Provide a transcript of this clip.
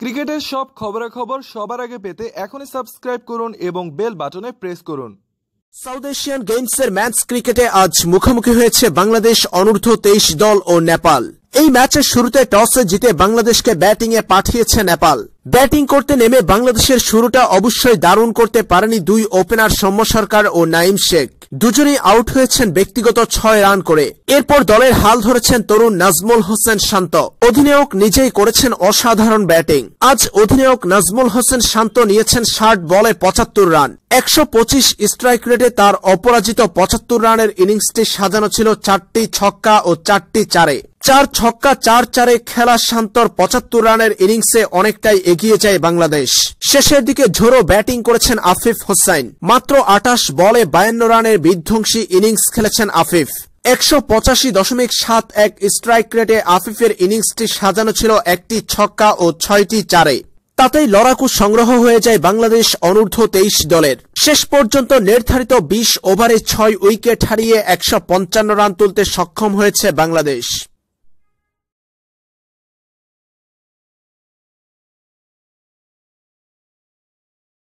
ক্রিকেটের সব খবরাখবর সবার আগে পেতে এখনই সাবস্ক্রাইব করুন এবং বেল বাটনে প্রেস করুন সাউথ এশিয়ান গেমসের ম্যাচ ক্রিকেটে আজ মুখোমুখি হয়েছে বাংলাদেশ অনূর্ধ্ব তেইশ দল ও নেপাল এই ম্যাচের শুরুতে টসে জিতে বাংলাদেশকে ব্যাটিংয়ে পাঠিয়েছে নেপাল ব্যাটিং করতে নেমে বাংলাদেশের শুরুটা অবশ্যই দারুণ করতে পারেনি দুই ওপেনার সৌম্য সরকার ও নাইম শেখ দুজনেই আউট হয়েছেন ব্যক্তিগত ছয় রান করে এরপর দলের হাল ধরেছেন তরুণ নাজমুল হোসেন শান্ত অধিনায়ক নিজেই করেছেন অসাধারণ ব্যাটিং আজ অধিনায়ক নাজমুল হোসেন শান্ত নিয়েছেন ষাট বলে পঁচাত্তর রান একশো পঁচিশ স্ট্রাইক রেটে তার অপরাজিত পঁচাত্তর রানের ইনিংসটি সাজানো ছিল চারটি ছক্কা ও চারটি চারে চার ছক্কা চার চারে খেলা শান্তর পঁচাত্তর রানের ইনিংসে অনেকটাই এগিয়ে যায় বাংলাদেশ শেষের দিকে ঝোড়ো ব্যাটিং করেছেন আফিফ হোসাইন মাত্র আটাশ বলে বায়ান্ন রানের বিধ্বংসী ইনিংস খেলেছেন আফিফ একশো পঁচাশি দশমিক সাত এক স্ট্রাইক রেটে আফিফের ইনিংসটি সাজানো ছিল একটি ছক্কা ও ছয়টি চারে তাতেই লড়াকু সংগ্রহ হয়ে যায় বাংলাদেশ অনূর্ধ্ব তেইশ দলের শেষ পর্যন্ত নির্ধারিত বিশ ওভারে ছয় উইকেট হারিয়ে একশো রান তুলতে সক্ষম হয়েছে বাংলাদেশ